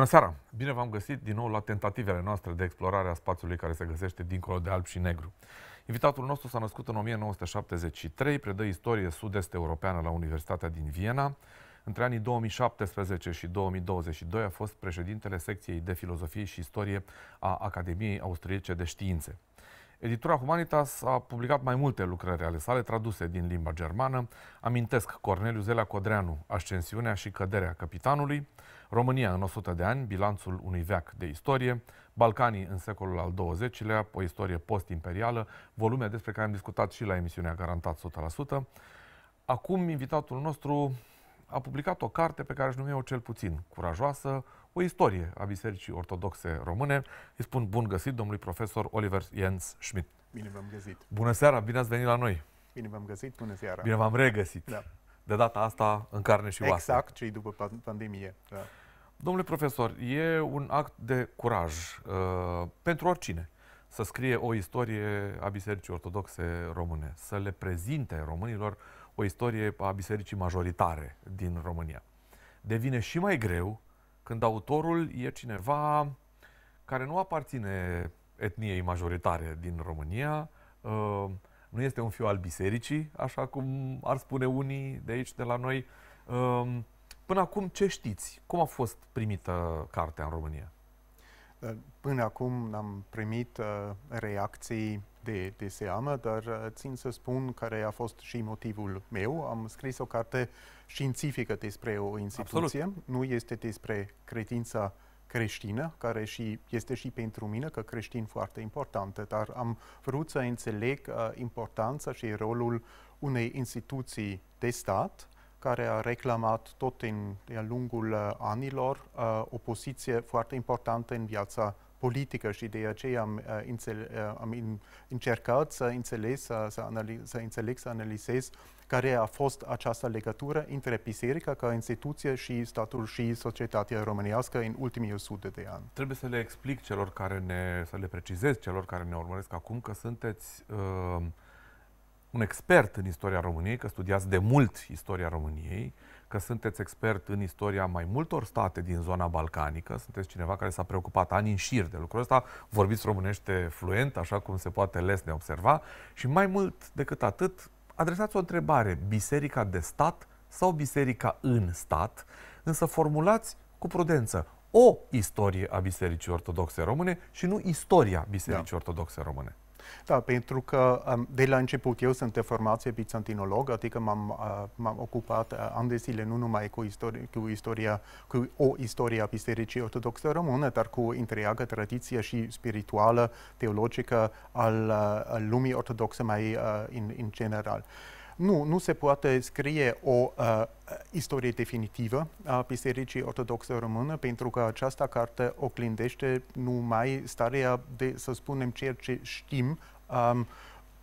Bună seara! Bine v-am găsit din nou la tentativele noastre de explorare a spațiului care se găsește dincolo de alb și negru. Invitatul nostru s-a născut în 1973, predă istorie sud-est europeană la Universitatea din Viena. Între anii 2017 și 2022 a fost președintele secției de filozofie și istorie a Academiei Austriece de Științe. Editura Humanitas a publicat mai multe lucrări ale sale traduse din limba germană. Amintesc Corneliu Zelea Codreanu, Ascensiunea și căderea capitanului, România în 100 de ani, bilanțul unui veac de istorie, Balcanii în secolul al XX-lea, o istorie post-imperială, volume despre care am discutat și la emisiunea Garantat 100%. Acum invitatul nostru a publicat o carte pe care își numi-o cel puțin curajoasă, o istorie a Bisericii Ortodoxe Române. Îi spun bun găsit domnului profesor Oliver Jens Schmidt. Bine v-am găsit! Bună seara, bine ați venit la noi! Bine v-am găsit, bună seara! Bine v-am regăsit! Da. De data asta în carne și oase. Exact, cei după pandemie. Da. Domnule profesor, e un act de curaj uh, pentru oricine să scrie o istorie a Bisericii Ortodoxe Române, să le prezinte românilor o istorie a bisericii majoritare din România. Devine și mai greu când autorul e cineva care nu aparține etniei majoritare din România, uh, nu este un fiu al bisericii, așa cum ar spune unii de aici, de la noi, Uh, Până acum, ce știți? Cum a fost primită cartea în România? Da, până acum am primit uh, reacții de, de seamă, dar uh, țin să spun care a fost și motivul meu. Am scris o carte științifică despre o instituție. Absolut. Nu este despre credința creștină, care și este și pentru mine că creștin foarte importantă, dar am vrut să înțeleg uh, importanța și rolul unei instituții de stat uh, care a reclamat tot în de-a lungul uh, anilor uh, o poziție foarte importantă în viața politică și de aceea am, uh, înțele- uh, am in, încercat să înțeleg, să, să, analiz- să înțeleg, să analizez care a fost această legătură între biserica ca instituție și statul și societatea românească în ultimii 100 de ani. Trebuie să le explic celor care ne, să le precizez celor care ne urmăresc acum că sunteți uh, un expert în istoria României, că studiați de mult istoria României, că sunteți expert în istoria mai multor state din zona balcanică, sunteți cineva care s-a preocupat ani în șir de lucrul ăsta, vorbiți românește fluent, așa cum se poate lesne observa, și mai mult decât atât, adresați o întrebare, biserica de stat sau biserica în stat, însă formulați cu prudență o istorie a Bisericii Ortodoxe Române și nu istoria Bisericii da. Ortodoxe Române. Da, pentru că de la început eu sunt de formație bizantinolog, adică m-am, m-am ocupat an de zile nu numai cu, istorie, cu, istoria, cu o istorie a Bisericii Ortodoxe Române, dar cu întreaga tradiție și spirituală, teologică al, al lumii ortodoxe mai în, general. Nu, nu se poate scrie o uh, uh istorie definitivă a Bisericii Ortodoxe Române, pentru că această carte oclindește numai starea de, să spunem, ceea ce știm um,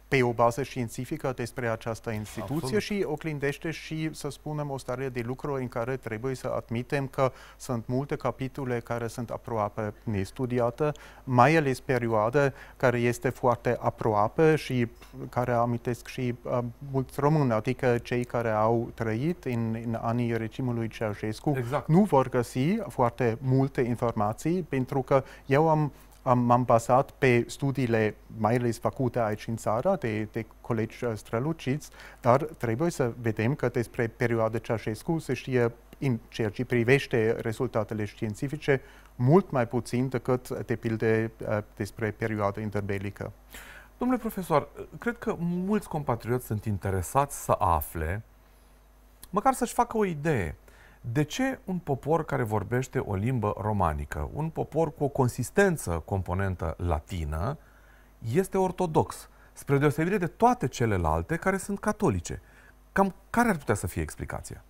pe o bază științifică despre această instituție Absolut. și oglindește și, să spunem, o stare de lucru în care trebuie să admitem că sunt multe capitole care sunt aproape nestudiate, mai ales perioada care este foarte aproape și care amintesc și uh, mulți români, adică cei care au trăit în, în anii regimului Ceaușescu, exact. nu vor găsi foarte multe informații pentru că eu am am, m-am bazat pe studiile mai ales făcute aici în țară de, de colegi uh, străluciți, dar trebuie să vedem că despre perioada Ceaușescu se știe în ceea ce privește rezultatele științifice mult mai puțin decât de pilde uh, despre perioada interbelică. Domnule profesor, uh, cred că mulți compatrioți sunt interesați să afle, măcar să-și facă o idee, de ce un popor care vorbește o limbă romanică, un popor cu o consistență componentă latină, este ortodox, spre deosebire de toate celelalte care sunt catolice? Cam care ar putea să fie explicația?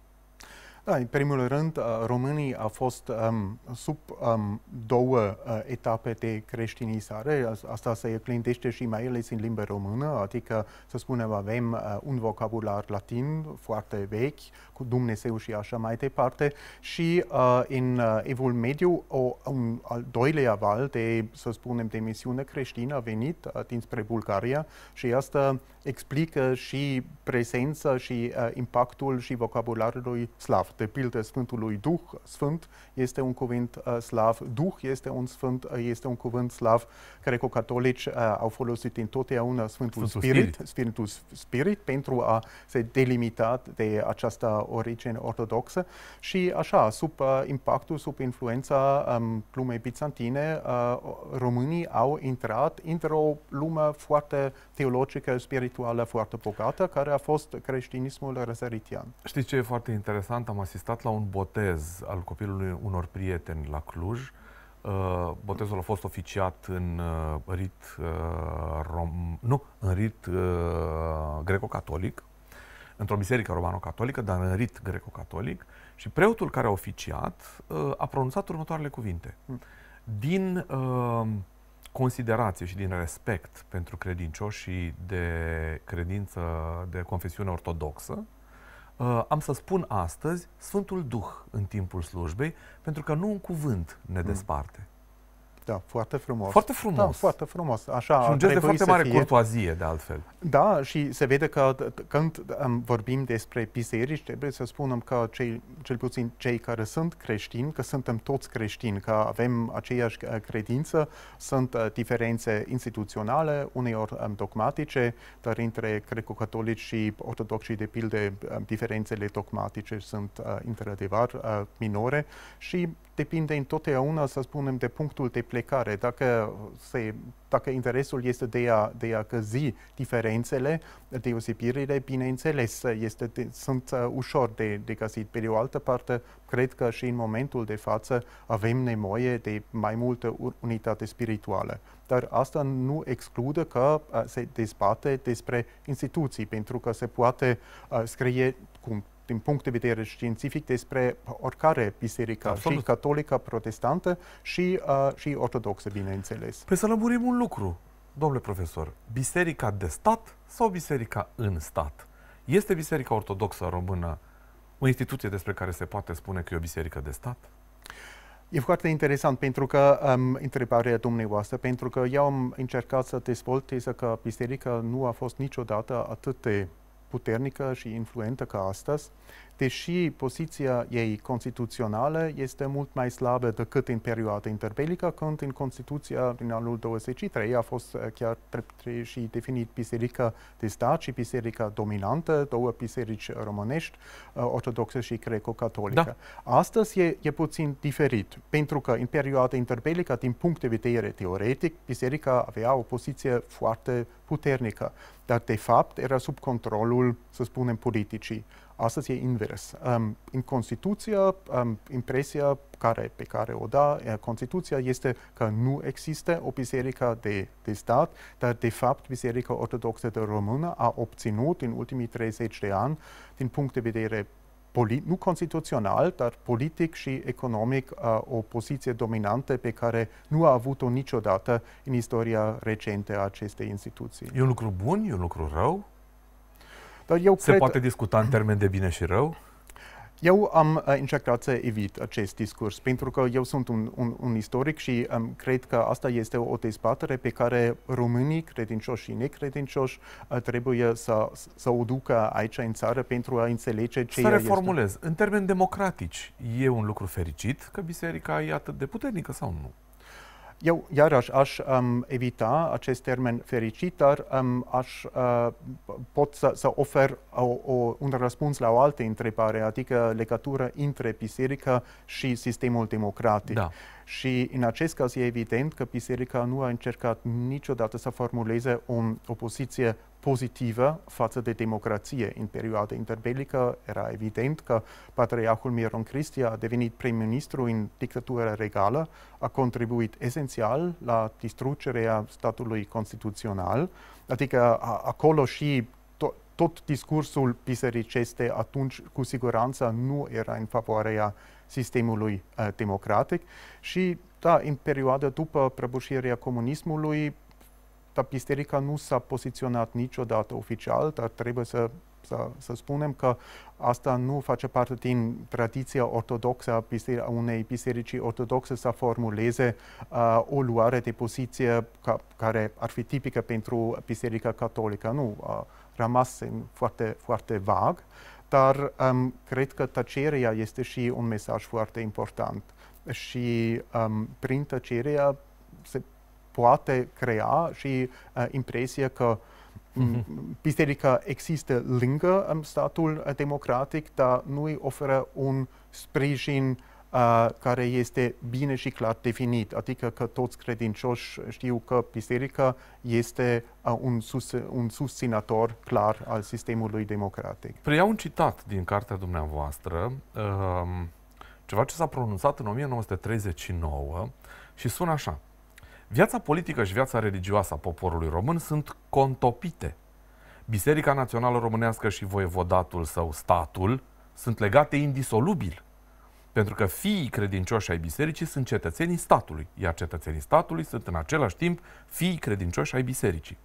Da, în primul rând, uh, românii au fost um, sub um, două uh, etape de creștinizare. Asta se clintește și mai ales în limba română, adică, să spunem, avem uh, un vocabular latin foarte vechi, cu Dumnezeu și așa mai departe, și uh, în uh, Evul Mediu, o, un al doilea val de, să spunem, de misiune creștină a venit uh, dinspre Bulgaria și asta explică și prezența și uh, impactul și vocabularului slav de pildă Sfântului Duh, Sfânt este un cuvânt uh, slav, Duh este un sfânt, uh, este un cuvânt slav, greco-catolici uh, au folosit întotdeauna Sfântul, Sfântul Spirit, Spirit, Sfântul Spirit, pentru a se delimita de această origine ortodoxă și așa, sub impactul, sub influența um, lumei bizantine, uh, românii au intrat într-o lume foarte teologică, spirituală, foarte bogată, care a fost creștinismul răsăritian. Știți ce e foarte interesant? Am asistat la un botez al copilului unor prieteni la Cluj. Uh, botezul a fost oficiat în uh, rit uh, rom... nu, în rit greco-catolic, într-o biserică romano-catolică, dar în rit greco-catolic, și preotul care a oficiat a pronunțat următoarele cuvinte. Hmm. Din considerație și din respect pentru credincioșii de credință, de confesiune ortodoxă, Uh, am să spun astăzi Sfântul Duh în timpul slujbei, pentru că nu un cuvânt ne mm. desparte. Mm. Da, foarte frumos. Foarte frumos. Da, foarte frumos. Așa și un gest de foarte mare fie. curtoazie, de altfel. Da, și se vede că când vorbim despre biserici, trebuie să spunem că cei, cel puțin cei care sunt creștini, că suntem toți creștini, că avem aceeași uh, credință, sunt uh, diferențe instituționale, uneori um, dogmatice, dar între greco-catolici și ortodoxi, de pildă, um, diferențele dogmatice sunt, uh, într-adevăr, minore și depinde întotdeauna, să spunem, de punctul de plecare. Dacă, se, dacă interesul este de a, de a găsi diferențele, deosebirile, bineînțeles, este de, sunt uh, ușor de, de găsit. Pe de o altă parte, cred că și în momentul de față avem nevoie de mai multă unitate spirituală. Dar asta nu exclude că uh, se dezbate despre instituții, pentru că se poate uh, scrie cum din punct de vedere științific despre oricare biserică, da, și catolică, protestantă și, uh, și ortodoxă, bineînțeles. Păi să lămurim un lucru, domnule profesor. Biserica de stat sau biserica în stat? Este Biserica Ortodoxă Română o instituție despre care se poate spune că e o biserică de stat? E foarte interesant pentru că um, întrebarea dumneavoastră, pentru că eu am încercat să dezvolt teza că biserica nu a fost niciodată atât de puternică și influentă ca astăzi, deși poziția ei constituțională este mult mai slabă decât în perioada interbelică, când în Constituția din anul 23 a fost eh, chiar și definit biserica de stat și biserica dominantă, două biserici românești, eh, ortodoxe și greco-catolică. Da. Astăzi e, e puțin diferit, pentru că în perioada interbelică, din punct de vedere teoretic, biserica avea o poziție foarte puternică, dar de fapt era sub controlul, să spunem, politicii. Astăzi e invers. Um, în Constituția, um, impresia care, pe care o da Constituția este că nu există o biserică de, de stat, dar de fapt Biserica Ortodoxă de Română a obținut în ultimii 30 de ani, din punct de vedere nu constituțional, dar politic și economic, uh, o poziție dominantă pe care nu a avut-o niciodată în istoria recentă a acestei instituții. E un lucru bun, e un lucru rău? Dar eu Se cred... poate discuta în termen de bine și rău? Eu am uh, încercat să evit acest discurs, pentru că eu sunt un, un, un istoric și um, cred că asta este o dezbatere pe care românii credincioși și necredincioși uh, trebuie să, să o ducă aici în țară pentru a înțelege ce Să reformulez. Este. În termeni democratici, e un lucru fericit că biserica e atât de puternică sau nu? Eu iarăși aș um, evita acest termen fericit, dar um, aș, uh, pot să, să ofer o, o, un răspuns la o altă întrebare, adică legătură între biserică și sistemul democratic. Da. Și în acest caz e evident că biserica nu a încercat niciodată să formuleze o, opoziție pozitivă față de democrație. În perioada interbelică era evident că patriarhul Miron Cristi a devenit prim-ministru în dictatura regală, a contribuit esențial la distrugerea statului constituțional, adică a, acolo și to, tot discursul bisericeste atunci cu siguranță nu era în favoarea sistemului uh, democratic și da, în perioada după prăbușirea comunismului, Tapisterica nu s-a poziționat niciodată oficial, dar trebuie să, să, să spunem că asta nu face parte din tradiția ortodoxă a, unei biserici ortodoxe să formuleze uh, o luare de poziție ca, care ar fi tipică pentru Biserica Catolică. Nu, a rămas foarte, foarte vag, dar um, cred că tăcerea este și un mesaj foarte important. Și um, prin tăcerea se poate crea și uh, impresia că mm, mhm. biserica există lângă um, statul democratic, dar nu îi oferă un sprijin uh, care este bine și clar definit, adică că toți credincioși știu că biserica este uh, un, sus, un susținător clar al sistemului democratic. Preiau un citat din cartea dumneavoastră, uh, ceva ce s-a pronunțat în 1939 și sună așa. Viața politică și viața religioasă a poporului român sunt contopite. Biserica Națională Românească și voievodatul său, statul, sunt legate indisolubil. Pentru că fiii credincioși ai bisericii sunt cetățenii statului, iar cetățenii statului sunt în același timp fiii credincioși ai bisericii.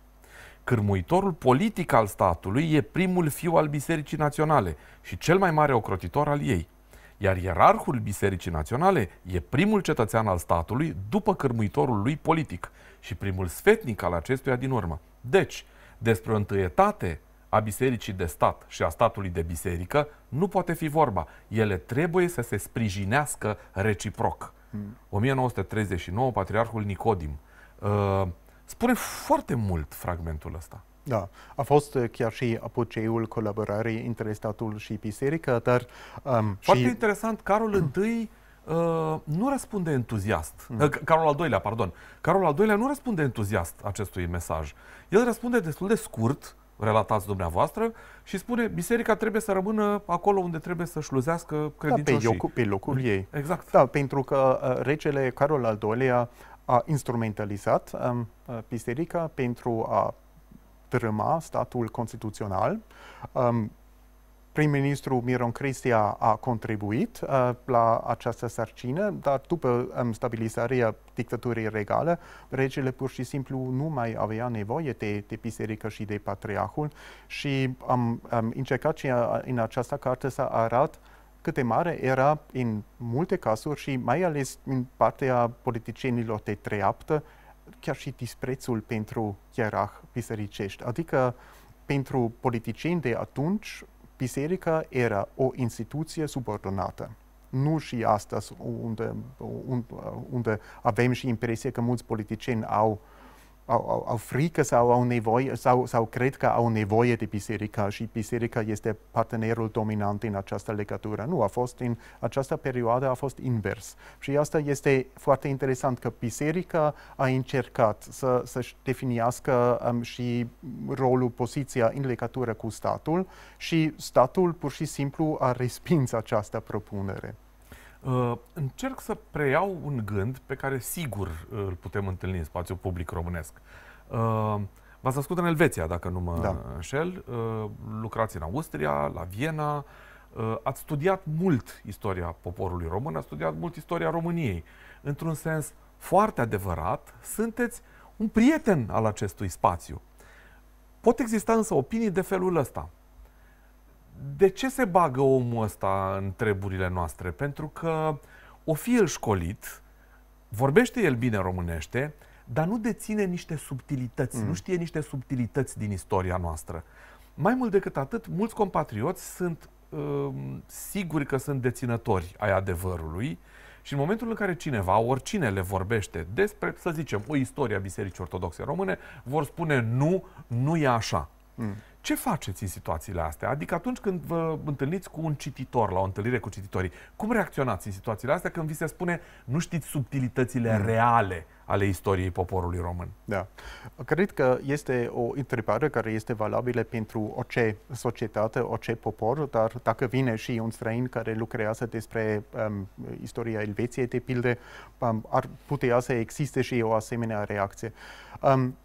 Cârmuitorul politic al statului e primul fiu al Bisericii Naționale și cel mai mare ocrotitor al ei – iar ierarhul Bisericii Naționale e primul cetățean al statului după cărmuitorul lui politic și primul sfetnic al acestuia din urmă. Deci, despre o întâietate a bisericii de stat și a statului de biserică nu poate fi vorba. Ele trebuie să se sprijinească reciproc. 1939, hmm. Patriarhul Nicodim. Uh, spune foarte mult fragmentul ăsta. Da, a fost eh, chiar și apogeul colaborării între statul și biserică, dar... Um, Foarte și... interesant, Carol I uh, nu răspunde entuziast. Mm. Uh, Carol al doilea, pardon. Carol al doilea nu răspunde entuziast acestui mesaj. El răspunde destul de scurt, relatați dumneavoastră, și spune biserica trebuie să rămână acolo unde trebuie să șluzească credincioșii. Da, pe, locul, pe locul ei. Exact. Da, pentru că uh, regele Carol al doilea a instrumentalizat um, uh, biserica pentru a târâma statul constituțional. Um, prim-ministru Miron Cristia a contribuit uh, la această sarcină, dar după um, stabilizarea dictaturii regale, regele pur și simplu nu mai avea nevoie de, de biserică și de patriarhul și um, am, um, încercat și a, uh, în această carte să arăt cât de mare era în multe cazuri și mai ales în partea politicienilor de treaptă chiar și disprețul pentru hierarh bisericești. Adică, pentru politicieni de atunci, biserica era o instituție subordonată. Nu și astăzi, unde, unde avem și impresia că mulți politicieni au uh, au, au frică sau, au nevoie, sau, sau cred că au nevoie de biserica și biserica este partenerul dominant în această legătură. Nu, a fost în această perioadă a fost invers. Și asta este foarte interesant că biserica a încercat să, să-și definească um, și rolul, poziția în legătură cu statul și statul pur și simplu a respins această propunere. Uh, încerc să preiau un gând pe care sigur uh, îl putem întâlni în spațiul public românesc. Uh, V-ați născut în Elveția, dacă nu mă da. înșel, uh, lucrați în Austria, la Viena, uh, ați studiat mult istoria poporului român, ați studiat mult istoria României. Într-un sens foarte adevărat, sunteți un prieten al acestui spațiu. Pot exista însă opinii de felul ăsta de ce se bagă omul ăsta în treburile noastre? Pentru că o fi el școlit, vorbește el bine românește, dar nu deține niște subtilități, mm. nu știe niște subtilități din istoria noastră. Mai mult decât atât, mulți compatrioți sunt uh, siguri că sunt deținători ai adevărului și în momentul în care cineva, oricine le vorbește despre, să zicem, o istorie a Bisericii Ortodoxe Române, vor spune nu, nu e așa. Mm. Ce faceți în situațiile astea? Adică atunci când vă întâlniți cu un cititor, la o întâlnire cu cititorii, cum reacționați în situațiile astea când vi se spune nu știți subtilitățile mm. reale ale istoriei poporului român? Da. Cred că este o întrebare care este valabilă pentru orice societate, orice popor, dar dacă vine și un străin care lucrează despre um, istoria Elveției, de pildă, um, ar putea să existe și o asemenea reacție. Um,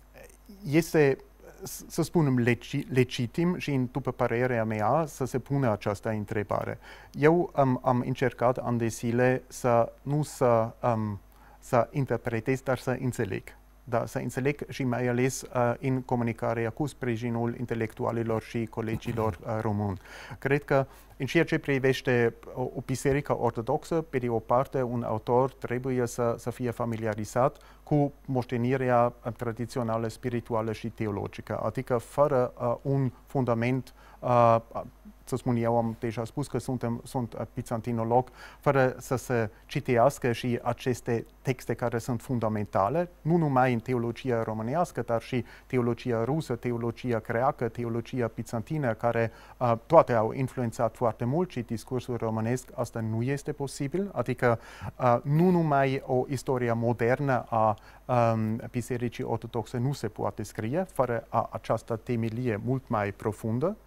este să spunem, legi, legitim și, după părerea mea, să se pune această întrebare. Eu um, am încercat an de zile să nu să, um, să interpretez, dar să înțeleg da, să înțeleg și mai ales uh, în comunicarea cu sprijinul intelectualilor și colegilor uh, români. Cred că în ceea ce privește o, uh, o biserică ortodoxă, pe de o parte, un autor trebuie să, să fie familiarizat cu moștenirea uh, tradițională, spirituală și teologică, adică fără uh, un fundament uh, să spun eu, am deja spus că suntem, sunt bizantinolog, fără să se citească și aceste texte care sunt fundamentale, nu numai în teologia românească, dar și teologia rusă, teologia creacă, teologia bizantină, care uh, toate au influențat foarte mult și discursul românesc, asta nu este posibil, adică uh, nu numai o istorie modernă a um, Bisericii Ortodoxe nu se poate scrie fără a această temelie mult mai profundă,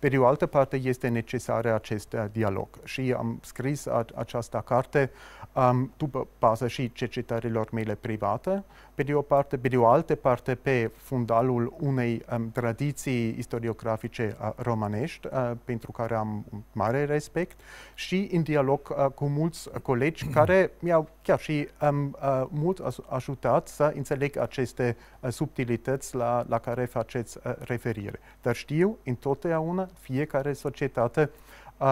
pe de o altă parte, este necesar acest uh, dialog și am scris această carte um, după bază și cercetărilor mele private, pe de o parte, pe de o altă parte, pe fundalul unei um, tradiții istoriografice uh, romanești, uh, pentru care am un mare respect, și în dialog uh, cu mulți colegi care mi-au chiar și um, uh, mult ajutat să înțeleg aceste uh, subtilități la, la care faceți uh, referire. Dar știu, întotdeauna, fiecare societate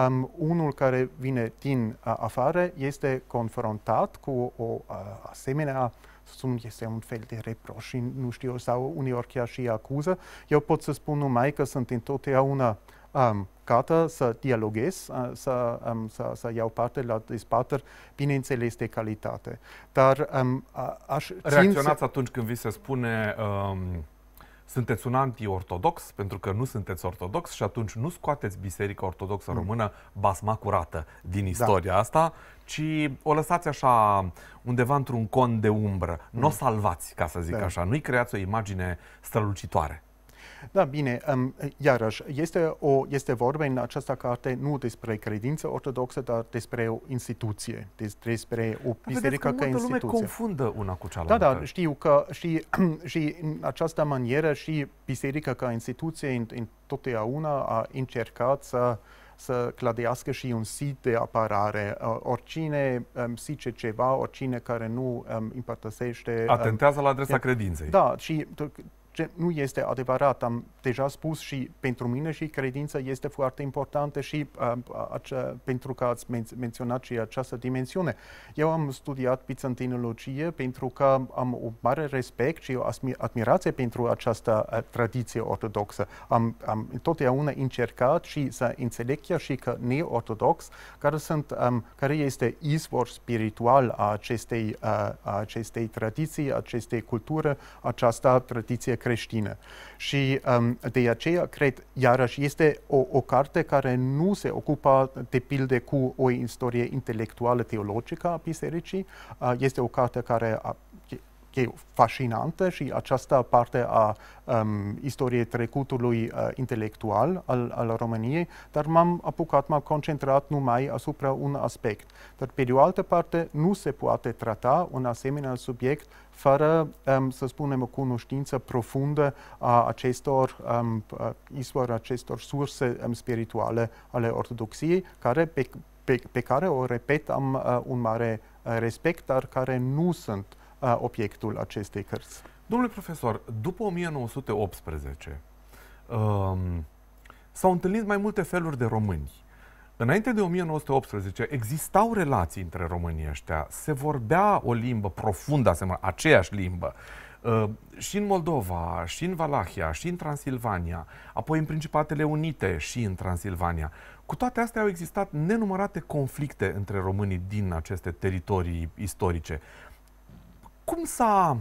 Um, unul care vine din uh, afară este confruntat cu o uh, asemenea sunt este un fel de reproș și nu știu, sau uneori chiar și acuză. Eu pot să spun numai că sunt întotdeauna um, gata să dialoghez, uh, să, um, să, să iau parte la dezbateri, bineînțeles, de calitate. Dar um, a, aș... Reacționați să... atunci când vi se spune... Um sunteți un ortodox, pentru că nu sunteți ortodox și atunci nu scoateți Biserica Ortodoxă mm. Română basma curată din da. istoria da. asta, ci o lăsați așa undeva într-un con de umbră. Nu o mm. salvați, ca să zic da. așa. Nu-i creați o imagine strălucitoare. Da, bine, um, iarăși, este, o, este vorba în această carte nu despre credință ortodoxă, dar despre o instituție, despre o biserică ca instituție. lume confundă una cu cealaltă. Da, da, știu că și, și în această manieră și biserica ca instituție în, în totdeauna a încercat să să cladească și un sit de apărare. Uh, oricine um, zice ceva, oricine care nu um, împărtăsește... Um, Atentează um, la adresa credinței. Da, și ce nu este adevărat. Am deja spus și pentru mine și credința este foarte importantă și uh, uh acea, pentru că ați men- menționat și această dimensiune. Eu am studiat bizantinologie pentru că am o mare respect și o admirație pentru această uh, tradiție ortodoxă. Am, am totdeauna încercat și să înțeleg chiar și că neortodox, care, sunt, um, care este izvor spiritual a acestei, uh, a acestei tradiții, acestei culturi, această tradiție creștină creștină. Și um, de aceea, cred, iarăși, este o, o carte care nu se ocupa, de pilde, cu o istorie intelectuală teologică a bisericii, uh, este o carte care a e fascinantă și această parte a um, istoriei trecutului uh, intelectual al, al României, dar m-am apucat, m-am concentrat numai asupra un aspect. Dar pe de o altă parte nu se poate trata un asemenea subiect fără, um, să spunem, o cunoștință profundă a acestor um, istori, acestor surse um, spirituale ale Ortodoxiei, care pe, pe, pe care o repet am uh, un mare uh, respect, dar care nu sunt uh, obiectul acestei cărți. Domnule profesor, după 1918 um, s-au întâlnit mai multe feluri de români. Înainte de 1918 existau relații între românii ăștia, se vorbea o limbă profundă, asemenea, aceeași limbă. Uh, și în Moldova, și în Valahia, și în Transilvania, apoi în Principatele Unite și în Transilvania. Cu toate astea au existat nenumărate conflicte între românii din aceste teritorii istorice. Cum s-a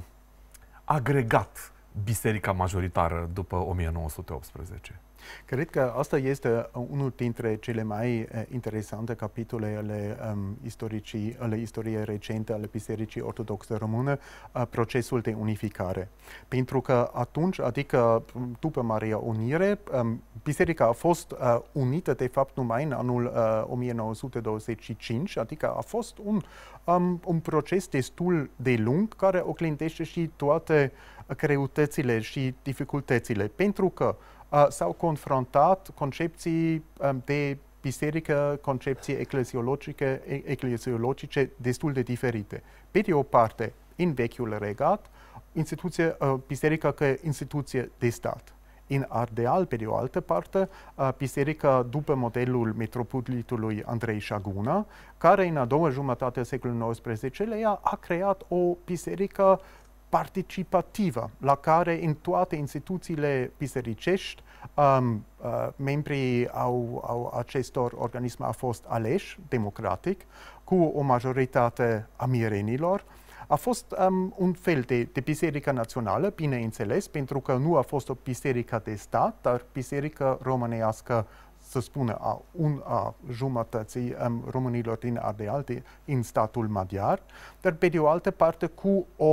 agregat biserica majoritară după 1918? Cred că asta este uh, unul dintre cele mai uh, interesante capitole ale, um, istoricii, ale istoriei recente ale Bisericii Ortodoxe Române, uh, procesul de unificare. Pentru că atunci, adică um, după Maria Unire, um, Biserica a fost uh, unită de fapt numai în anul uh, 1925, adică a fost un, um, un proces destul de lung care oglindește și toate greutățile și dificultățile. Pentru că Uh, s-au confruntat concepții um, de biserică, concepții eclesiologice, eclesiologice destul de diferite. Pe de o parte, în vechiul regat, instituție, uh, biserica că instituție de stat. În Ardeal, pe de o altă parte, uh, biserica după modelul metropolitului Andrei Șaguna, care în a doua jumătate a secolului XIX-lea a creat o biserică participativă la care în toate instituțiile bisericești um, uh, membrii au, au acestor organisme au fost aleși democratic cu o majoritate a mirenilor. A fost um, un fel de, de biserică națională, bineînțeles, pentru că nu a fost o biserică de stat, dar biserică românească să spună a, un, a jumătății um, românilor din Ardeal, în statul maghiar, dar pe de o altă parte cu o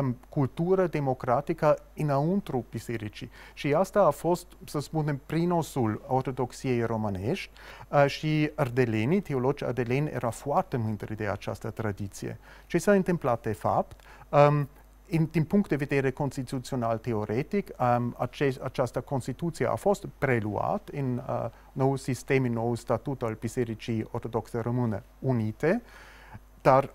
um, cultură democratică înăuntru bisericii. Și asta a fost, să spunem, prinosul ortodoxiei românești uh, și ardelenii, teologi ardeleni, era foarte mândri de această tradiție. Ce s-a întâmplat de fapt? Um, din punct de vedere constituțional teoretic, um, acest, această Constituție a fost preluat în uh, nou sistem, în nou statut al Bisericii Ortodoxe Române Unite, dar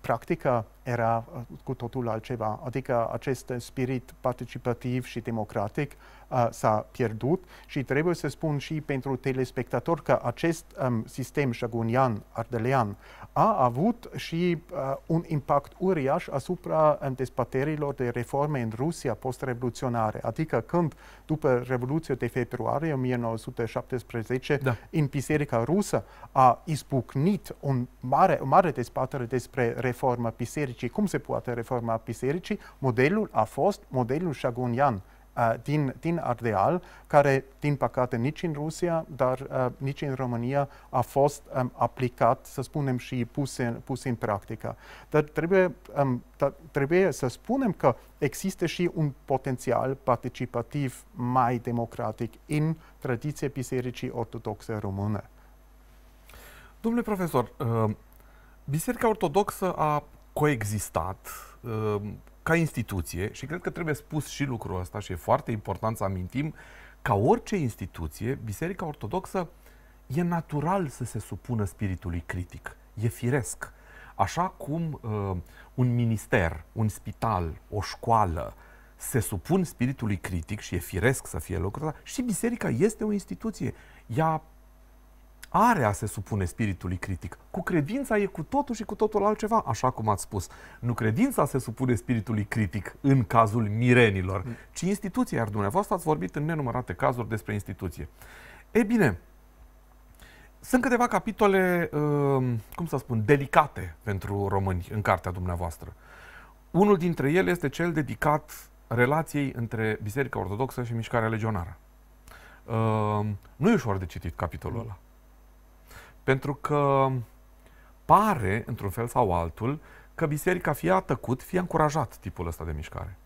practica era uh, cu totul altceva. Adică acest spirit participativ și democratic uh, s-a pierdut și trebuie să spun și pentru telespectatori că acest um, sistem șagunian, ardelean, a avut și uh, un impact uriaș asupra um, despaterilor de reforme în Rusia post-revoluționare. Adică când, după Revoluția de februarie 1917, da. în Biserica Rusă a izbucnit un mare, o mare despatere despre reforma bisericii bisericii. Cum se poate reforma bisericii? Modelul a fost modelul șagunian uh, din, din Ardeal, care, din păcate, nici în Rusia, dar uh, nici în România a fost um, aplicat, să spunem, și pus în, pus în practică. Dar trebuie, um, da, trebuie să spunem că există și un potențial participativ mai democratic în tradiția Bisericii Ortodoxe Române. Domnule profesor, uh, Biserica Ortodoxă a coexistat uh, ca instituție și cred că trebuie spus și lucrul ăsta și e foarte important să amintim, ca orice instituție, Biserica Ortodoxă e natural să se supună spiritului critic, e firesc. Așa cum uh, un minister, un spital, o școală se supun spiritului critic și e firesc să fie lucrul ăsta, și biserica este o instituție. Ea are a se supune spiritului critic. Cu credința e cu totul și cu totul altceva, așa cum ați spus. Nu credința se supune spiritului critic în cazul mirenilor, mm. ci instituție. Iar dumneavoastră ați vorbit în nenumărate cazuri despre instituție. E bine, sunt câteva capitole, um, cum să spun, delicate pentru români în cartea dumneavoastră. Unul dintre ele este cel dedicat relației între Biserica Ortodoxă și Mișcarea Legionară. Um, nu e ușor de citit capitolul mm. ăla. Pentru că pare, într-un fel sau altul, că biserica fie a tăcut, fie a încurajat tipul ăsta de mișcare.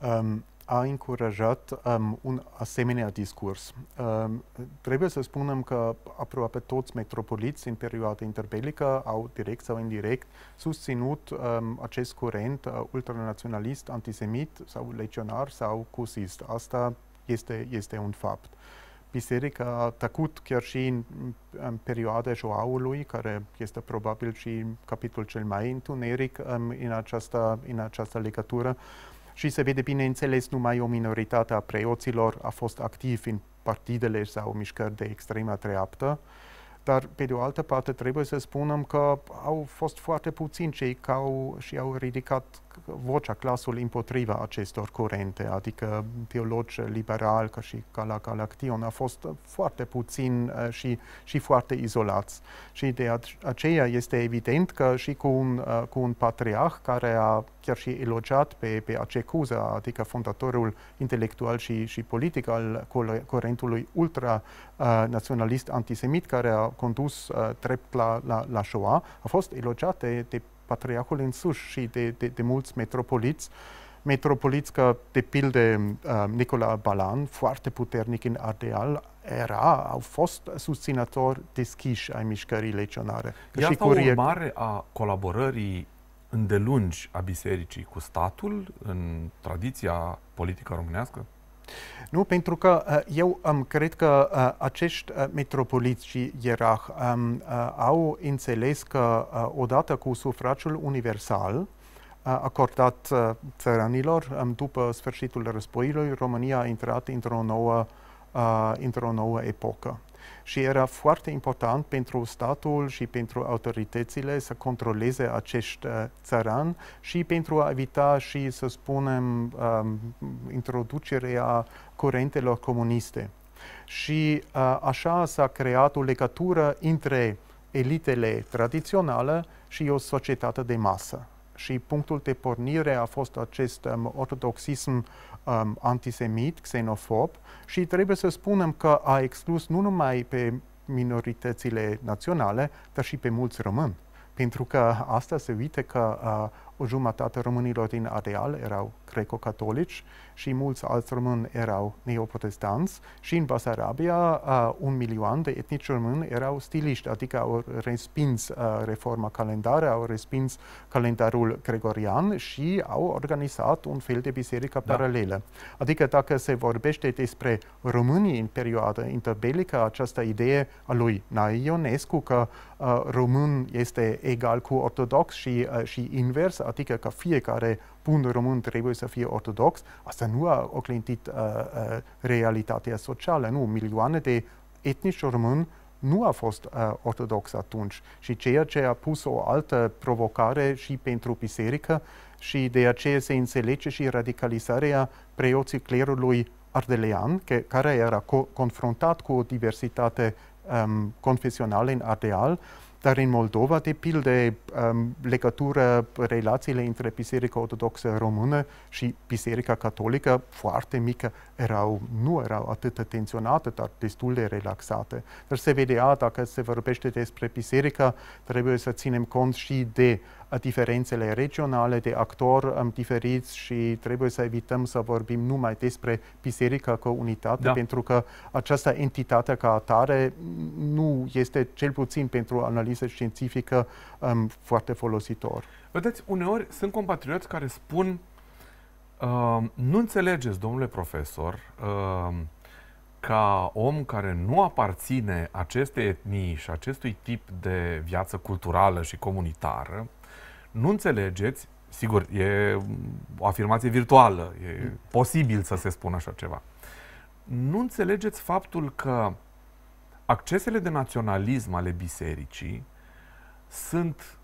Um, a încurajat um, un asemenea discurs. Um, trebuie să spunem că aproape toți metropoliți în perioada interbelică au direct sau indirect susținut um, acest curent uh, ultranaționalist, antisemit sau legionar sau cusist. Asta este, este un fapt. Uh, biserica a tăcut chiar și în, în perioada Joaului, care este probabil și capitolul cel mai întuneric în, um, în, această, în această legătură. Și se vede, bineînțeles, numai o minoritate a preoților a fost activ în partidele sau mișcări de extremă dreaptă, dar, pe de o altă parte, trebuie să spunem că au fost foarte puțini cei care au, și au ridicat vocea, clasul împotriva acestor curente, adică teologi liberal, ca și galaction a fost foarte puțin eh, și, și foarte izolați. Și de aceea este evident că și cu un, eh, cu un patriarh care a chiar și elogiat pe, pe Acecuza, adică fondatorul intelectual și, și politic al curentului ultranaționalist antisemit care a condus trept eh, la, la, la Shoah, a fost elogiat de, de patriarhul însuși și de, de, de mulți metropoliți, metropoliți ca, de pilde, uh, Nicola Balan, foarte puternic în Ardeal, era, au fost susținători deschiși ai mișcării legionare. Iată Iar și ca curie... urmare a colaborării îndelungi a bisericii cu statul în tradiția politică românească? Nu, pentru că uh, eu um, cred că uh, acești uh, metropoliți și ierarh um, uh, au înțeles că uh, odată cu sufragiul universal, uh, acordat țăranilor um, după sfârșitul războiului, România a intrat într-o nouă, într-o nouă epocă. Și era foarte important pentru statul și pentru autoritățile să controleze acești uh, și pentru a evita și, să spunem, um, introducerea curentelor comuniste. Și uh, așa s-a creat o legătură între elitele tradiționale și o societate de masă. Și punctul de pornire a fost acest um, ortodoxism um, antisemit, xenofob și trebuie să spunem că a exclus nu numai pe minoritățile naționale, dar și pe mulți români. Pentru că asta se uite că uh, o jumătate românilor din areal erau greco-catolici și mulți alți români erau neoprotestanți și în Basarabia uh, un milion de etnici români erau stiliști, adică au respins uh, reforma calendară, au respins calendarul gregorian și au organizat un fel de biserică da. paralelă. Adică dacă se vorbește despre românii în perioada interbelică, această idee a lui Ionescu că uh, român este egal cu ortodox și, uh, și invers, adică că fiecare bun român trebuie să fie ortodox, asta nu a oclintit uh, uh, realitatea socială, nu, milioane de etnici români nu a fost uh, ortodox atunci și ceea ce a pus o altă provocare și pentru biserică și de aceea se înțelege și radicalizarea preoții clerului ardelean, că, care era co- confruntat cu o diversitate um, confesională în Ardeal, uh, dar în Moldova, de pildă, um, legătură, relațiile între Biserica Ortodoxă Română și Biserica Catolică, foarte mică, erau, nu erau atât tensionate, dar destul de relaxate. Dar se vedea, dacă se vorbește despre biserica, trebuie să ținem cont și de diferențele regionale de actor diferiți și trebuie să evităm să vorbim numai despre biserică ca unitate, da. pentru că această entitate ca atare nu este cel puțin pentru analiză științifică um, foarte folositor. Vedeți, uneori sunt compatrioți care spun uh, nu înțelegeți, domnule profesor, uh, ca om care nu aparține acestei etnii și acestui tip de viață culturală și comunitară, nu înțelegeți, sigur, e o afirmație virtuală, e mm. posibil să se spună așa ceva. Nu înțelegeți faptul că accesele de naționalism ale bisericii sunt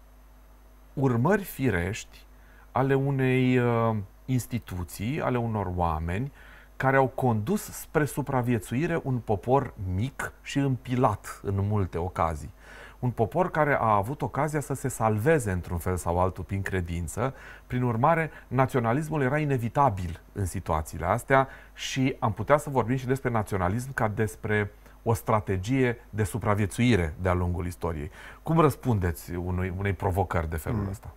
urmări firești ale unei uh, instituții, ale unor oameni care au condus spre supraviețuire un popor mic și împilat în multe ocazii un popor care a avut ocazia să se salveze într-un fel sau altul prin credință. Prin urmare, naționalismul era inevitabil în situațiile astea și am putea să vorbim și despre naționalism ca despre o strategie de supraviețuire de-a lungul istoriei. Cum răspundeți unui, unei provocări de felul mm. ăsta?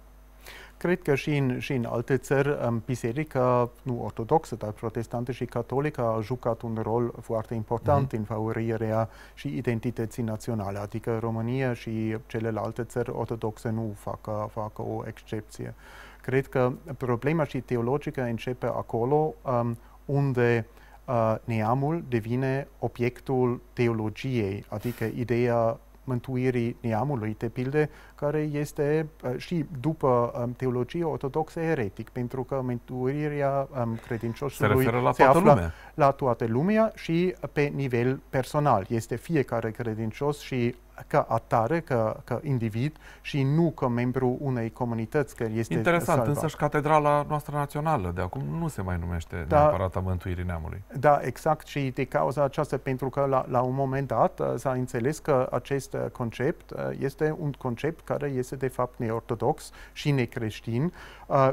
cred că și în, și în alte țări um, biserica, nu ortodoxă, dar protestantă și catolică a jucat un rol foarte important mm-hmm. în favorirea și identității naționale, adică România și celelalte țări ortodoxe nu fac, fac o excepție. Cred că problema și teologică începe acolo um, unde uh, neamul devine obiectul teologiei, adică ideea mântuirii neamului, de pilde, care este eh, și după eh, teologie ortodoxă eretic, pentru că mântuirea credincioșului eh, se, la se află lumea. la toată lumea și pe nivel personal. Este fiecare credincios și ca atare, ca, ca individ și nu ca membru unei comunități care este Interesant, salvat. însă și catedrala noastră națională de acum nu se mai numește da, neapărat a Mântuirii Neamului. Da, exact și de cauza aceasta, pentru că la, la un moment dat uh, s-a înțeles că acest uh, concept uh, este un concept care este de fapt neortodox și necreștin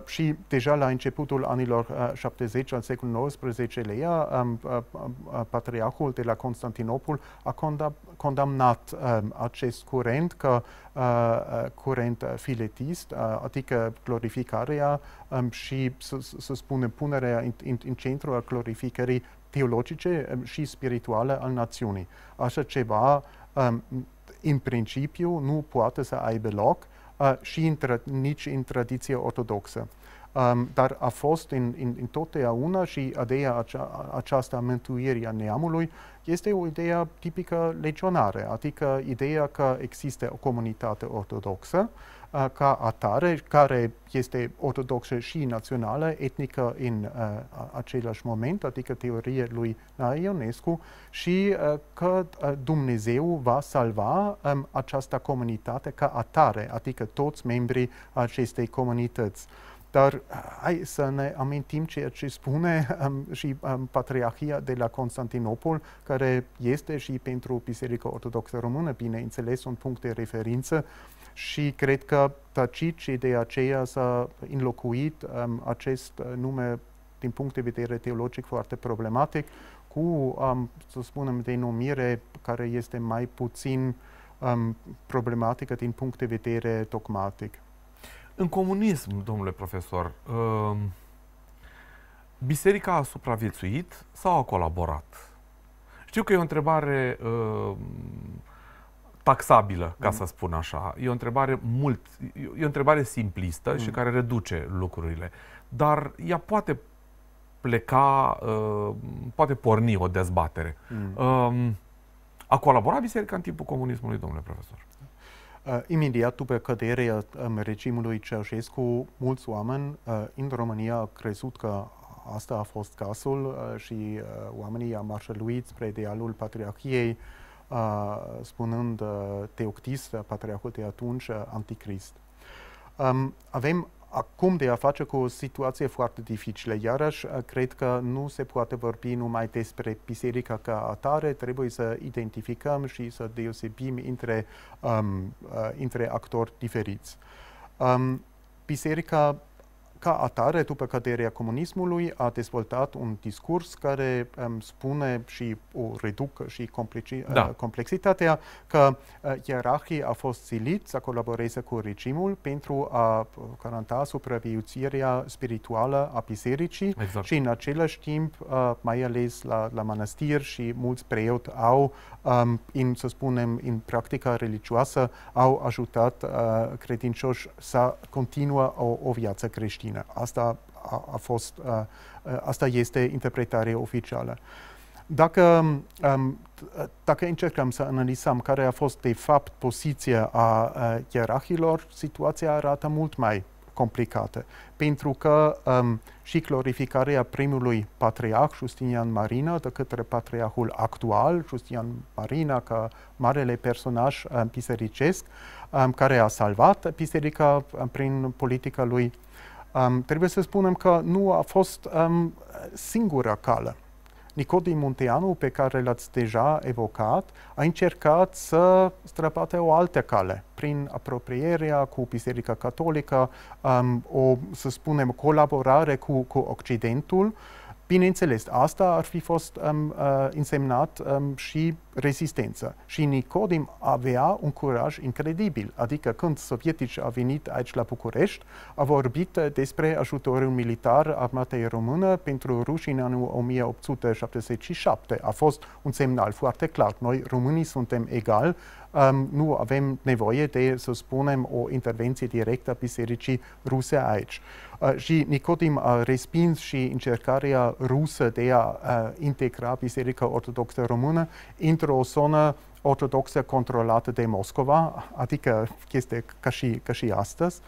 și deja la începutul anilor 70 al secolului 19, lea um, um, Patriarhul de la Constantinopol a condamnat um, acest curent ca uh, uh, curent filetist, uh, adică glorificarea um, și, să, să spunem, punerea în, în, în centru a glorificării teologice um, și spirituale al națiunii. Așa ceva, um, în principiu, nu poate să aibă loc și în, nici în tradiția ortodoxă. Um, dar a fost în, în, totdeauna și ideea acea, aceasta mântuirii a neamului este o idee tipică legionară, adică ideea că există o comunitate ortodoxă uh, ca atare, care este ortodoxă și națională, etnică în uh, același moment, adică teorie lui Ionescu, și uh, că uh, Dumnezeu va salva um, această comunitate ca atare, adică toți membrii acestei comunități. Dar eh, hai să ne amintim ceea ce spune um, și um, Patriarhia de la Constantinopol, care este și pentru Biserica Ortodoxă Română, bineînțeles, un punct de referință și cred că și de aceea s-a înlocuit um, acest eh, nume din punct de vedere teologic foarte problematic cu, um, să spunem, denumire care este mai puțin um, problematică din punct de vedere dogmatic. În comunism, domnule profesor, um, biserica a supraviețuit sau a colaborat? Știu că e o întrebare um, taxabilă, ca mm. să spun așa. E o întrebare mult, e o întrebare simplistă mm. și mhm. care reduce lucrurile, dar ea poate pleca, uh, poate porni o dezbatere. Mm. Uh, a colaborat biserica în timpul comunismului, domnule profesor? Uh, imediat după căderea um, regimului Ceaușescu, mulți oameni uh, în România au crezut că asta a fost cazul uh, și oamenii au marșăluit spre idealul patriarhiei, spunând teoctist, patriarhul de atunci, anticrist. Um, avem acum de a face cu o situație foarte dificilă. Iarăși, eh, cred că nu se poate vorbi numai despre biserica ca atare, trebuie să identificăm și să deosebim între, um, uh, între actori diferiți. Um, biserica ca atare, după căderea comunismului, a dezvoltat un discurs care um, spune și o reducă și complici, uh, da. uh, complexitatea că uh, ierarhii a fost silit să colaboreze cu regimul pentru a uh, garanta supraviețuirea spirituală a bisericii exact. și în același timp, uh, mai ales la, la mănăstiri și mulți preoți au, um, in, să spunem, în practica religioasă, au ajutat uh, credincioși să continuă o, o viață creștină. Palestina. Asta a, a fost, a, asta este interpretarea oficială. Dacă, um, dacă încercăm să analizăm care a fost de fapt poziția a uh, ierarhilor, situația arată mult mai complicată, pentru că um, și glorificarea primului patriarh Justinian Marina de către patriarhul actual, Justinian Marina, ca marele personaj um, pisericesc, um, care a salvat biserica um, prin politica lui Um, trebuie să spunem că nu a fost um, singura cale. Nicodim Munteanu, pe care l-ați deja evocat, a încercat să străpate o altă cale, prin apropierea cu Biserica Catolică, um, o, să spunem, colaborare cu, cu Occidentul, uh, Bineînțeles, asta ar fi fost um, uh, însemnat um, și rezistența. Și Nicodim avea un curaj incredibil, adică când sovietici au venit aici la București, a vorbit despre ajutorul militar armatei române pentru ruși în anul 1877. A fost un semnal foarte clar. Noi, românii, suntem egali, Ähm, nu avem nevoie de, să spunem, o intervenție directă a bisericii ruse aici. Ă, și Nicodim a respins și încercarea rusă de a ă, integra Biserica Ortodoxă Română într-o zonă ortodoxă controlată de Moscova, adică chestia ca și, ca și astăzi,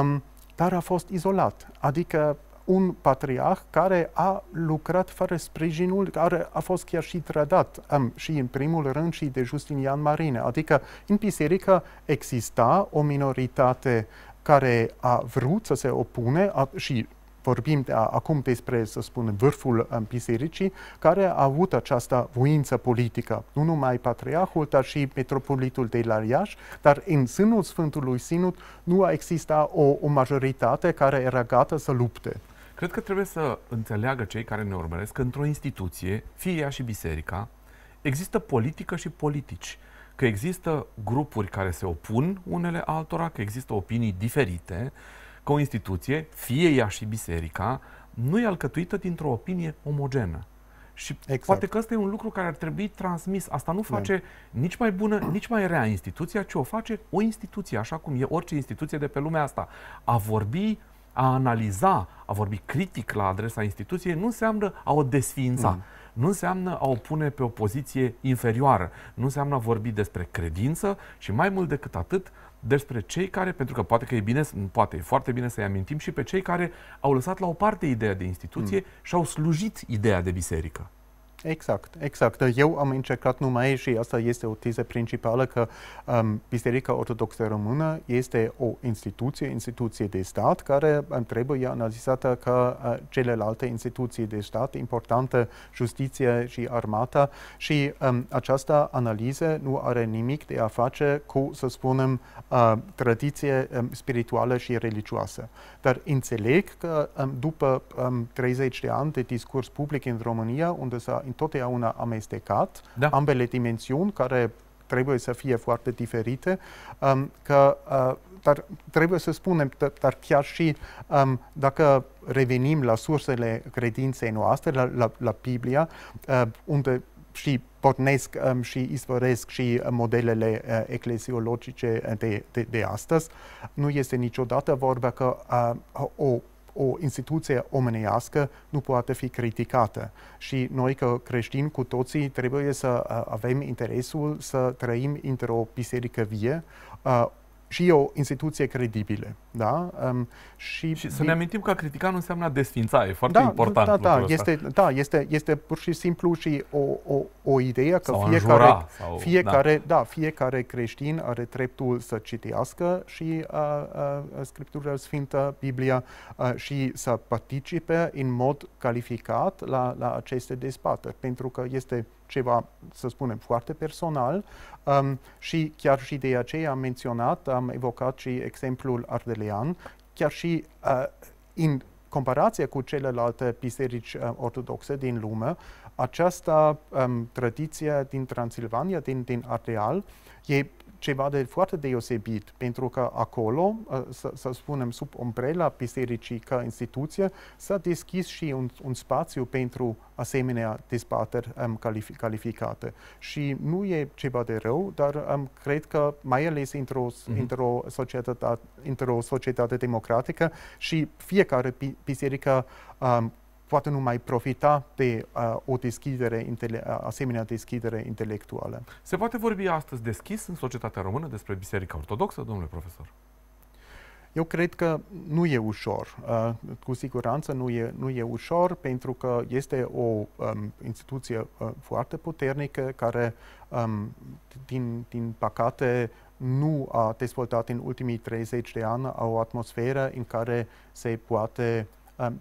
um, dar a fost izolat. Adică un patriarh care a lucrat fără sprijinul, care a fost chiar și trădat, um, și în primul rând și de Justinian Marine. Adică în biserică exista o minoritate care a vrut să se opune a, și vorbim de, acum despre, să spunem, vârful um, bisericii, care a avut această voință politică. Nu numai patriarhul, dar și metropolitul de la Iași, dar în sânul Sfântului Sinut nu a exista o, o majoritate care era gata să lupte. Cred că trebuie să înțeleagă cei care ne urmăresc că într-o instituție, fie ea și biserica, există politică și politici. Că există grupuri care se opun unele altora, că există opinii diferite, că o instituție, fie ea și biserica, nu e alcătuită dintr-o opinie omogenă. Și exact. poate că ăsta e un lucru care ar trebui transmis. Asta nu da. face da. nici mai bună, nici mai rea instituția, ci o face o instituție, așa cum e orice instituție de pe lumea asta. A vorbi uh, a analiza, a vorbi critic la adresa instituției, nu înseamnă a o desfința. Mm. Nu înseamnă a o pune pe o poziție inferioară. Nu înseamnă a vorbi despre credință și mai mult decât atât, despre cei care, pentru că poate că e bine, poate e foarte bine să-i amintim și pe cei care au lăsat la o parte ideea de instituție mm. și au slujit ideea de biserică. Exact, exact. Eu am încercat numai și asta este o teză principală că um, Biserica Ortodoxă Română este o instituție, instituție de stat, care um, trebuie analizată ca uh, celelalte instituții de stat importante, justiție și armata și um, această analiză nu are nimic de a face cu, să spunem, uh, tradiție um, spirituală și religioasă. Dar înțeleg că um, după um, 30 de ani de discurs public în România, unde s-a întotdeauna amestecat, da. ambele dimensiuni care trebuie să fie foarte diferite, um, că, uh, dar trebuie să spunem, dar chiar și um, dacă revenim la sursele credinței noastre, la, la, la Biblia, uh, unde și pornesc um, și izvoresc și modelele uh, eclesiologice de, de, de astăzi, nu este niciodată vorba că uh, o o instituție omenească nu poate fi criticată. Și noi, ca creștini, cu toții trebuie să uh, avem interesul să trăim într-o biserică vie, uh, și e o instituție credibilă. Da? Um, și și să ne amintim că a critica nu înseamnă a desfința, e foarte da, important. Da, da, este, da este, este pur și simplu și o, o, o idee că sau fiecare, înjura, sau, fiecare, da. Da, fiecare creștin are dreptul să citească și uh, uh, Scriptura Sfântă, Biblia, uh, și să participe în mod calificat la, la aceste dezbateri, pentru că este ceva, să spunem, foarte personal um, și chiar și de aceea am menționat, am evocat și exemplul ardelean, chiar și uh, în comparație cu celelalte biserici uh, ortodoxe din lume, această um, tradiție din Transilvania, din, din Ardeal, e ceva de foarte deosebit, pentru că acolo, ă, să, să spunem, sub umbrela bisericii ca instituție, s-a deschis și un, un spațiu pentru asemenea dezbateri um, calificate. Și nu e ceva de rău, dar um, cred că mai ales într-o, mm-hmm. într-o, societate, într-o societate democratică și fiecare biserică um, poate nu mai profita de uh, o deschidere, intele- uh, asemenea deschidere intelectuală. Se poate vorbi astăzi deschis în societatea română despre Biserica Ortodoxă, domnule profesor? Eu cred că nu e ușor, uh, cu siguranță nu e, nu e ușor, pentru că este o um, instituție uh, foarte puternică care, um, din, din păcate, nu a dezvoltat în ultimii 30 de ani o atmosferă în care se poate um,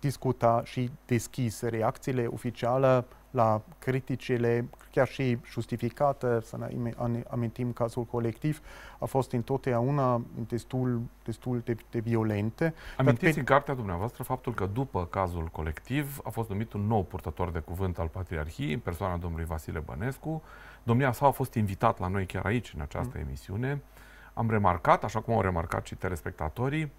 discuta și deschis reacțiile oficiale la criticile, chiar și justificate, să ne amintim cazul colectiv, a fost întotdeauna destul, destul de, de violente. Amintiți pe... în cartea dumneavoastră faptul că după cazul colectiv a fost numit un nou purtător de cuvânt al Patriarhiei, în persoana domnului Vasile Bănescu. Domnia sa a fost invitat la noi chiar aici, în această mm. emisiune. Am remarcat, așa cum au remarcat și telespectatorii,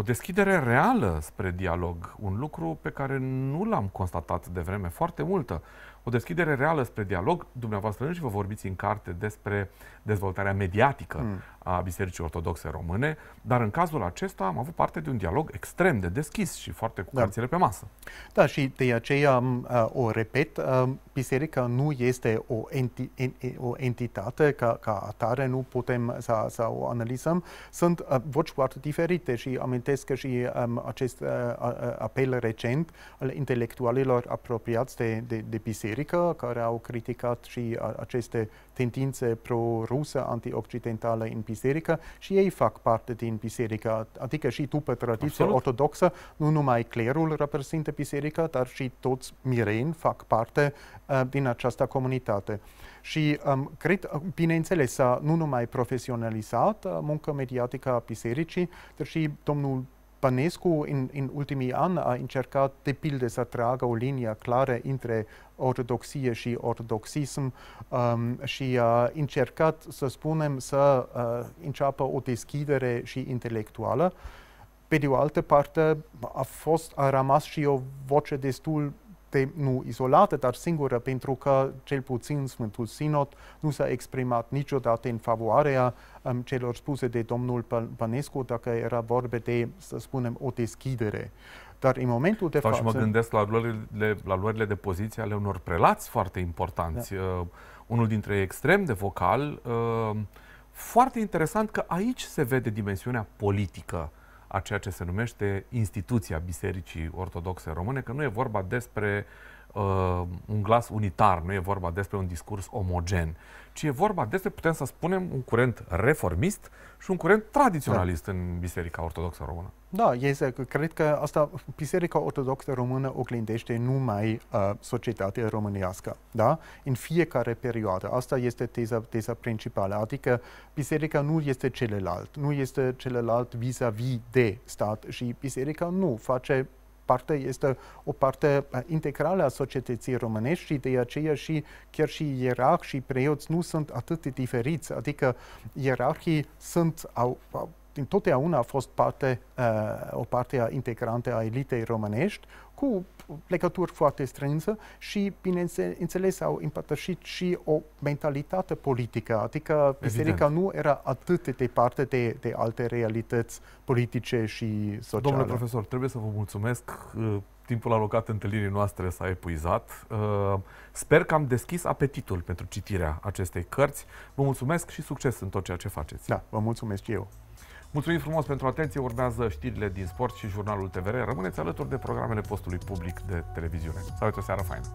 o deschidere reală spre dialog, un lucru pe care nu l-am constatat de vreme foarte multă. O deschidere reală spre dialog, dumneavoastră și vă vorbiți în carte despre dezvoltarea mediatică mm a Bisericii Ortodoxe Române, dar în cazul acesta am avut parte de un dialog extrem de deschis și foarte cu da. pe masă. Da, și de aceea um, uh, o repet, um, biserica nu este o, enti, o entitate ca, ca atare, nu putem să, să o analizăm. Sunt uh, voci foarte diferite și amintesc că și um, acest uh, apel recent al intelectualilor apropiați de, de, de biserică, care au criticat și aceste tendințe pro-rusă, occidentale în biserică și ei fac parte din biserică, adică și după tradiția Absolut. ortodoxă, nu numai clerul reprezintă biserica, dar și toți mireni fac parte uh, din această comunitate. Și um, cred, uh, bineînțeles, nu numai profesionalizat uh, munca mediatică a bisericii, dar și domnul Bănescu în, în ultimii ani a încercat de pildă să tragă o linie clară între ortodoxie și ortodoxism um, și a încercat, să spunem, să uh, înceapă o deschidere și intelectuală. Pe de o altă parte, a fost, a rămas și o voce destul nu izolată, dar singură, pentru că cel puțin Sfântul Sinod nu s-a exprimat niciodată în favoarea um, celor spuse de domnul Pănescu, dacă era vorbe de, să spunem, o deschidere. Dar în momentul de față... și mă gândesc la luările, la luările de poziție ale unor prelați foarte importanți. Da. Uh, unul dintre ei extrem de vocal. Uh, foarte interesant că aici se vede dimensiunea politică a ceea ce se numește instituția Bisericii Ortodoxe Române, că nu e vorba despre uh, un glas unitar, nu e vorba despre un discurs omogen, ci e vorba despre, putem să spunem, un curent reformist și un curent tradiționalist da. în Biserica Ortodoxă Română. Da, este, cred că asta, Biserica Ortodoxă Română oglindește numai uh, societatea românească, da? În fiecare perioadă. Asta este teza, teza principală, adică Biserica nu este celălalt, nu este celălalt vis-a-vis de stat și Biserica nu face parte, este o parte eh, integrală a societății românești și de aceea și chiar și ierarhi și preoți nu sunt atât de diferiți, adică ierarhii sunt, au, au totdeauna a fost parte, uh, o parte a integrantă a elitei românești, cu legături foarte strânse și, bineînțeles, au împărtășit și o mentalitate politică, adică biserica Evident. nu era atât de parte de, de alte realități politice și sociale. Domnule profesor, trebuie să vă mulțumesc uh, timpul alocat întâlnirii noastre s-a epuizat. Uh, sper că am deschis apetitul pentru citirea acestei cărți. Vă mulțumesc și succes în tot ceea ce faceți. Da, vă mulțumesc și eu. Mulțumim frumos pentru atenție. Urmează știrile din sport și jurnalul TVR. Rămâneți alături de programele postului public de televiziune. Să aveți o seară faină!